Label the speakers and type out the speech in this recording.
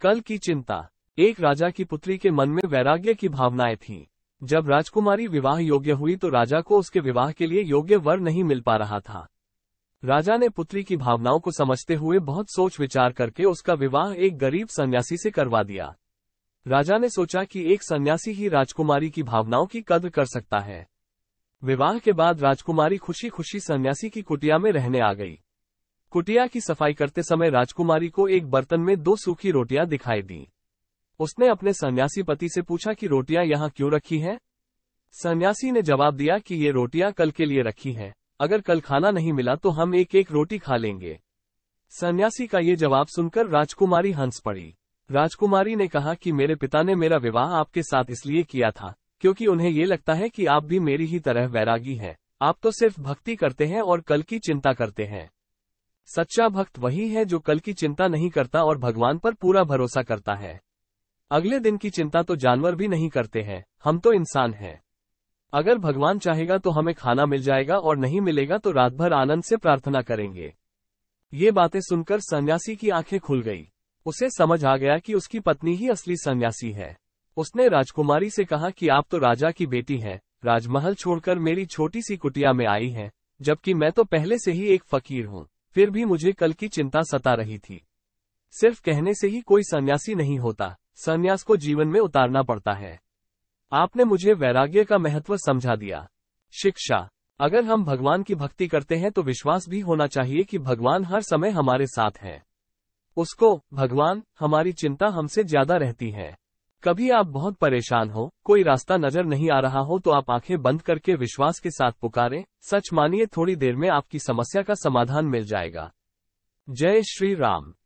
Speaker 1: कल की चिंता एक राजा की पुत्री के मन में वैराग्य की भावनाएं थीं। जब राजकुमारी विवाह योग्य हुई तो राजा को उसके विवाह के लिए योग्य वर नहीं मिल पा रहा था राजा ने पुत्री की भावनाओं को समझते हुए बहुत सोच विचार करके उसका विवाह एक गरीब सन्यासी से करवा दिया राजा ने सोचा कि एक सन्यासी ही राजकुमारी की भावनाओं की कद्र कर सकता है विवाह के बाद राजकुमारी खुशी खुशी सन्यासी की कुटिया में रहने आ गई कुटिया की सफाई करते समय राजकुमारी को एक बर्तन में दो सूखी रोटियां दिखाई दी उसने अपने सन्यासी पति से पूछा कि रोटियां यहाँ क्यों रखी हैं? सन्यासी ने जवाब दिया कि ये रोटियां कल के लिए रखी हैं। अगर कल खाना नहीं मिला तो हम एक एक रोटी खा लेंगे सन्यासी का ये जवाब सुनकर राजकुमारी हंस पड़ी राजकुमारी ने कहा कि मेरे पिता ने मेरा विवाह आपके साथ इसलिए किया था क्योंकि उन्हें ये लगता है कि आप भी मेरी ही तरह वैरागी हैं आप तो सिर्फ भक्ति करते हैं और कल की चिंता करते हैं सच्चा भक्त वही है जो कल की चिंता नहीं करता और भगवान पर पूरा भरोसा करता है अगले दिन की चिंता तो जानवर भी नहीं करते हैं हम तो इंसान हैं अगर भगवान चाहेगा तो हमें खाना मिल जाएगा और नहीं मिलेगा तो रात भर आनंद से प्रार्थना करेंगे ये बातें सुनकर सन्यासी की आंखें खुल गई उसे समझ आ गया कि उसकी पत्नी ही असली सन्यासी है उसने राजकुमारी से कहा कि आप तो राजा की बेटी हैं राजमहल छोड़कर मेरी छोटी सी कुटिया में आई हैं जबकि मैं तो पहले से ही एक फकीर हूँ फिर भी मुझे कल की चिंता सता रही थी सिर्फ कहने से ही कोई सन्यासी नहीं होता सन्यास को जीवन में उतारना पड़ता है आपने मुझे वैराग्य का महत्व समझा दिया शिक्षा अगर हम भगवान की भक्ति करते हैं तो विश्वास भी होना चाहिए कि भगवान हर समय हमारे साथ हैं उसको भगवान हमारी चिंता हमसे ज्यादा रहती है कभी आप बहुत परेशान हो कोई रास्ता नजर नहीं आ रहा हो तो आप आंखें बंद करके विश्वास के साथ पुकारें सच मानिए थोड़ी देर में आपकी समस्या का समाधान मिल जाएगा जय श्री राम